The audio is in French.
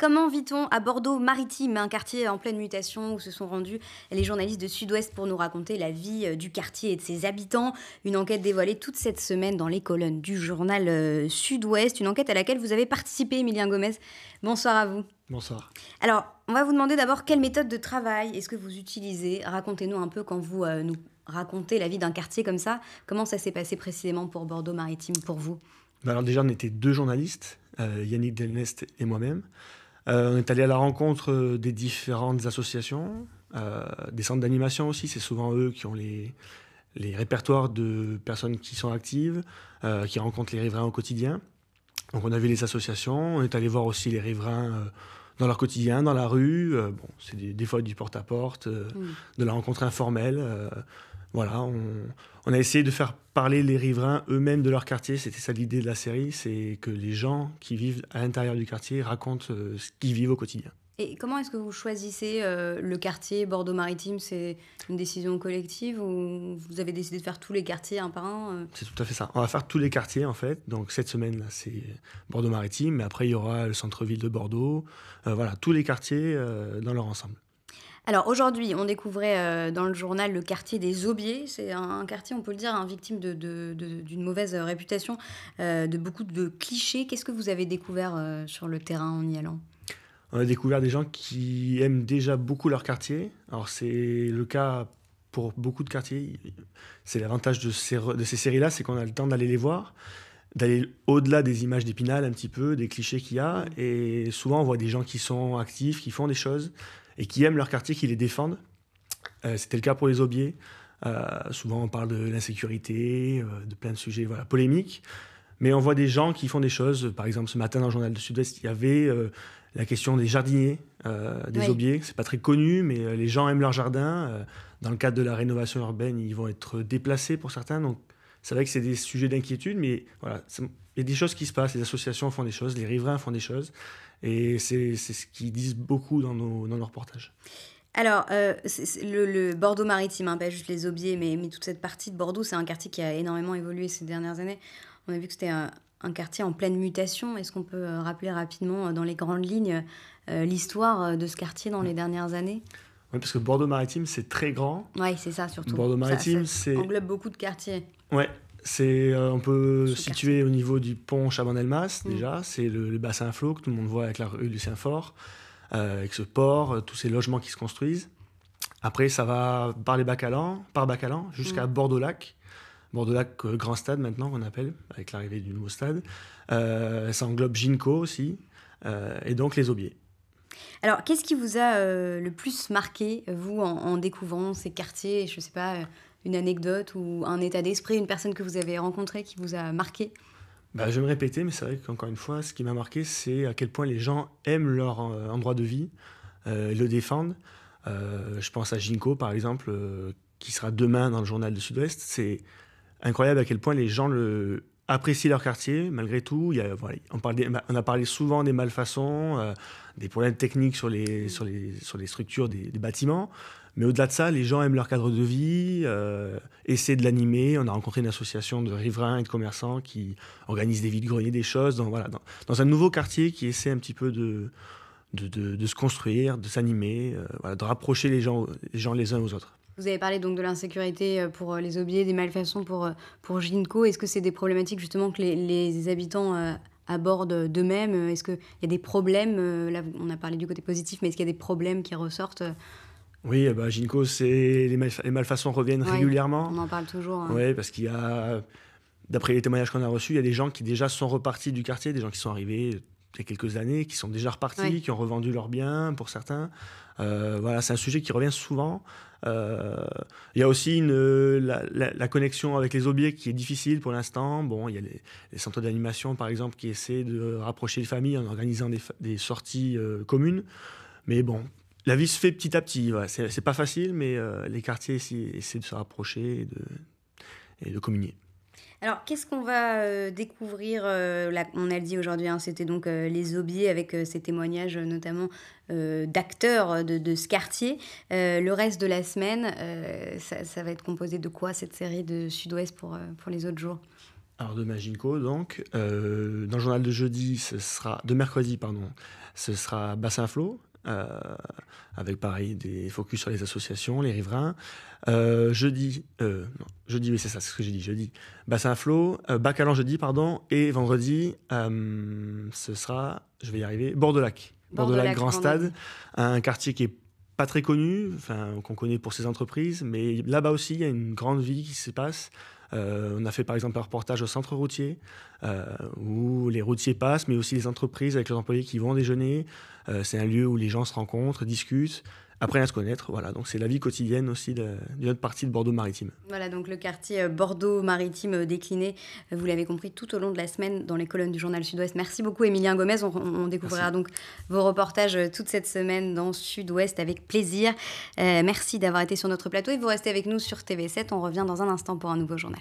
Comment vit-on à Bordeaux-Maritime, un quartier en pleine mutation où se sont rendus les journalistes de Sud-Ouest pour nous raconter la vie euh, du quartier et de ses habitants Une enquête dévoilée toute cette semaine dans les colonnes du journal euh, Sud-Ouest, une enquête à laquelle vous avez participé, Emilien Gomez. Bonsoir à vous. Bonsoir. Alors, on va vous demander d'abord quelle méthode de travail est-ce que vous utilisez Racontez-nous un peu quand vous euh, nous racontez la vie d'un quartier comme ça. Comment ça s'est passé précisément pour Bordeaux-Maritime, pour vous ben Alors déjà, on était deux journalistes, Yannick Delnest et moi-même. Euh, on est allé à la rencontre euh, des différentes associations, euh, des centres d'animation aussi. C'est souvent eux qui ont les, les répertoires de personnes qui sont actives, qui rencontrent les riverains au quotidien. Donc on a vu les associations, on est allé voir aussi les riverains dans leur quotidien, dans la rue. bon, c'est des, fois du porte-à-porte, de la rencontre informelle voilà, on, a essayé de faire parler les riverains eux-mêmes de leur quartier. C'était ça l'idée de la série, c'est que les gens qui vivent à l'intérieur du quartier racontent euh, ce qu'ils vivent au quotidien. Et comment est-ce que vous choisissez euh, le quartier Bordeaux-Maritime C'est une décision collective ou vous avez décidé de faire tous les quartiers un par un euh? C'est tout à fait ça. On va faire tous les quartiers en fait. Donc cette semaine, c'est Bordeaux-Maritime, mais après il y aura le centre-ville de Bordeaux. voilà, tous les quartiers dans leur ensemble. Alors aujourd'hui, on découvrait euh, dans le journal le quartier des Aubiers. C'est un, quartier, on peut le dire, hein, victime d'une de, mauvaise euh, réputation, euh, de beaucoup de clichés. Qu'est-ce que vous avez découvert sur le terrain en y allant On a découvert des gens qui aiment déjà beaucoup leur quartier. Alors c'est le cas pour beaucoup de quartiers. C'est l'avantage de ces, de ces séries-là, c'est qu'on a le temps d'aller les voir d'aller au-delà des images d'épinal un petit peu, des clichés qu'il y a. Mmh. Et souvent, on voit des gens qui sont actifs, qui font des choses et qui aiment leur quartier, qui les défendent. Euh, c'était le cas pour les Aubiers. Euh, souvent, on parle de l'insécurité, euh, de plein de sujets voilà, polémiques. Mais on voit des gens qui font des choses. Par exemple, ce matin, dans le journal du Sud-Ouest, il y avait la question des jardiniers, des oui. Aubiers. C'est pas très connu, mais les gens aiment leur jardin. dans le cadre de la rénovation urbaine, ils vont être déplacés pour certains. Donc, c'est vrai que c'est des sujets d'inquiétude, mais voilà, il y a des choses qui se passent, les associations font des choses, les riverains font des choses, et c'est ce qu'ils disent beaucoup dans nos, dans nos reportages. Alors, euh, le, Bordeaux maritime, hein, pas juste les Aubiers, mais, mais, toute cette partie de Bordeaux, c'est un quartier qui a énormément évolué ces dernières années. On a vu que c'était un, quartier en pleine mutation. Est-ce qu'on peut euh, rappeler rapidement, euh, dans les grandes lignes, l'histoire de ce quartier dans les dernières années Oui, parce que Bordeaux maritime, c'est très grand. Oui, c'est ça surtout. Bordeaux maritime, c'est. englobe beaucoup de quartiers. Ouais. C'est, euh, on peut situer au niveau du pont Chaban-Elmas, mm. déjà. C'est le, bassin à flot que tout le monde voit avec la rue saint fort euh, avec ce port, euh, tous ces logements qui se construisent. Après, ça va par les Bacalans, par Bacalan, jusqu'à mm. Bordeaux-Lac. Bordeaux-Lac, grand stade maintenant qu'on appelle, avec l'arrivée du nouveau stade. ça englobe Ginko aussi, et donc les Aubiers. Alors, qu'est-ce qui vous a le plus marqué, vous, en, en, découvrant ces quartiers, je ne sais pas, une anecdote ou un état d'esprit, une personne que vous avez rencontrée qui vous a marqué bah, je vais me répéter, mais c'est vrai qu'encore une fois, ce qui m'a marqué, c'est à quel point les gens aiment leur euh, endroit de vie, euh, le défendent. Euh, je pense à Ginko, par exemple, qui sera demain dans le journal de Sud-Ouest. C'est incroyable à quel point les gens le, apprécient leur quartier, malgré tout. on, a parlé souvent des malfaçons, euh, des problèmes techniques sur les, structures des, bâtiments. Mais au-delà de ça, les gens aiment leur cadre de vie, euh, essaient de l'animer. On a rencontré une association de riverains et de commerçants qui organisent des vides-greniers, des choses, dans, un nouveau quartier qui essaie un petit peu de, se construire, de s'animer, euh, de rapprocher les gens les uns aux autres. Vous avez parlé donc de l'insécurité euh, pour euh, les objets, des malfaçons pour, euh, pour Ginko. Est-ce que c'est des problématiques justement que les, habitants abordent d'eux-mêmes Est-ce qu'il y a des problèmes Là, on a parlé du côté positif, mais est-ce qu'il y a des problèmes qui ressortent oui, bah, Ginko, les, les, malfaçons reviennent régulièrement. On en parle toujours. Hein. Oui, parce qu'il y a, d'après les témoignages qu'on a reçus, il y a des gens qui déjà sont repartis du quartier, des gens qui sont arrivés il y a quelques années, qui sont déjà repartis, qui ont revendu leurs biens pour certains. Euh, voilà, c'est un sujet qui revient souvent. Euh, il y a aussi une, la, connexion avec les objets qui est difficile pour l'instant. Bon, il y a les, centres d'animation, par exemple, qui essaient de rapprocher les familles en organisant des, sorties euh, communes. Mais bon, la vie se fait petit à petit. C'est pas facile, mais les quartiers essaient, de se rapprocher et de, et de communier. Alors, qu'est-ce qu'on va euh, découvrir euh, On a le dit aujourd'hui, hein, c'était donc euh, les aubiers avec ces témoignages notamment d'acteurs de, ce quartier. le reste de la semaine, ça, va être composé de quoi cette série de Sud-Ouest pour, pour les autres jours alors de Maginko, donc, dans le journal de jeudi, ce sera, de mercredi, pardon, ce sera Bassin Flot, euh, avec pareil des focus sur les associations, les riverains. Euh, jeudi, euh, non, jeudi, oui, c'est ça, c'est ce que j'ai dit, jeudi, bassin à flot, bacalan jeudi, pardon, et vendredi, ce sera, je vais y arriver, Bordelac. Bordelac, Grand Stade, un quartier qui est pas très connu, enfin, qu'on connaît pour ses entreprises, mais là-bas aussi, il y a une grande vie qui se passe euh, on a fait par exemple un reportage au centre routier euh, où les routiers passent, mais aussi les entreprises avec leurs employés qui vont déjeuner. Euh, c'est un lieu où les gens se rencontrent, discutent apprennent à se connaître. Voilà, donc c'est la vie quotidienne aussi de notre partie de Bordeaux-Maritime. Voilà, donc le quartier euh, Bordeaux-Maritime euh, décliné, euh, vous l'avez compris tout au long de la semaine dans les colonnes du journal Sud-Ouest. Merci beaucoup, Émilien Gomez. On, découvrira donc vos reportages toute cette semaine dans Sud-Ouest avec plaisir. merci d'avoir été sur notre plateau et vous restez avec nous sur TV7. On revient dans un instant pour un nouveau journal.